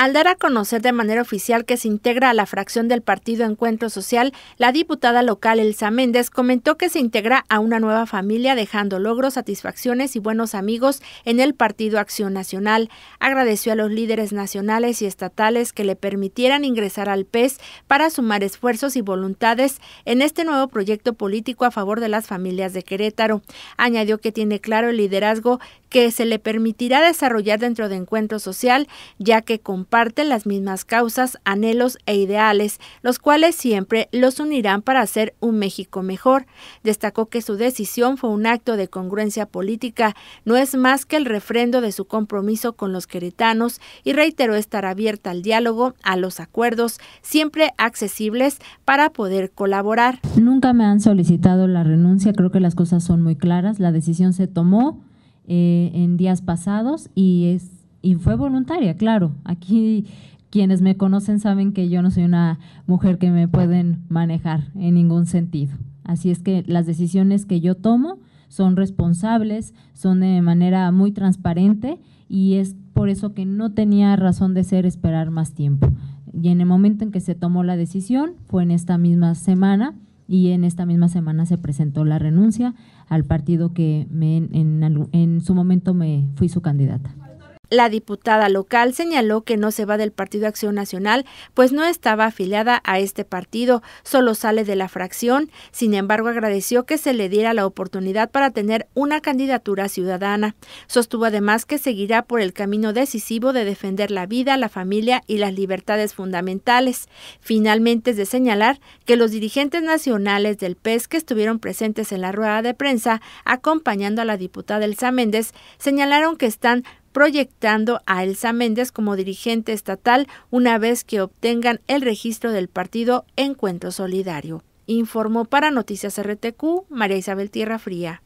Al dar a conocer de manera oficial que se integra a la fracción del partido Encuentro Social, la diputada local Elsa Méndez comentó que se integra a una nueva familia dejando logros, satisfacciones y buenos amigos en el Partido Acción Nacional. Agradeció a los líderes nacionales y estatales que le permitieran ingresar al PES para sumar esfuerzos y voluntades en este nuevo proyecto político a favor de las familias de Querétaro. Añadió que tiene claro el liderazgo que se le permitirá desarrollar dentro de Encuentro Social, ya que comparten las mismas causas, anhelos e ideales, los cuales siempre los unirán para hacer un México mejor. Destacó que su decisión fue un acto de congruencia política, no es más que el refrendo de su compromiso con los queretanos y reiteró estar abierta al diálogo, a los acuerdos, siempre accesibles para poder colaborar. Nunca me han solicitado la renuncia, creo que las cosas son muy claras, la decisión se tomó eh, en días pasados y, es, y fue voluntaria, claro. Aquí quienes me conocen saben que yo no soy una mujer que me pueden manejar en ningún sentido. Así es que las decisiones que yo tomo son responsables, son de manera muy transparente y es por eso que no tenía razón de ser esperar más tiempo. Y en el momento en que se tomó la decisión, fue en esta misma semana, y en esta misma semana se presentó la renuncia al partido que en, en su momento me fui su candidata. La diputada local señaló que no se va del Partido Acción Nacional, pues no estaba afiliada a este partido, solo sale de la fracción. Sin embargo, agradeció que se le diera la oportunidad para tener una candidatura ciudadana. Sostuvo además que seguirá por el camino decisivo de defender la vida, la familia y las libertades fundamentales. Finalmente, es de señalar que los dirigentes nacionales del PES que estuvieron presentes en la rueda de prensa, acompañando a la diputada Elsa Méndez, señalaron que están proyectando a Elsa Méndez como dirigente estatal una vez que obtengan el registro del partido Encuentro Solidario. Informó para Noticias RTQ María Isabel Tierra Fría.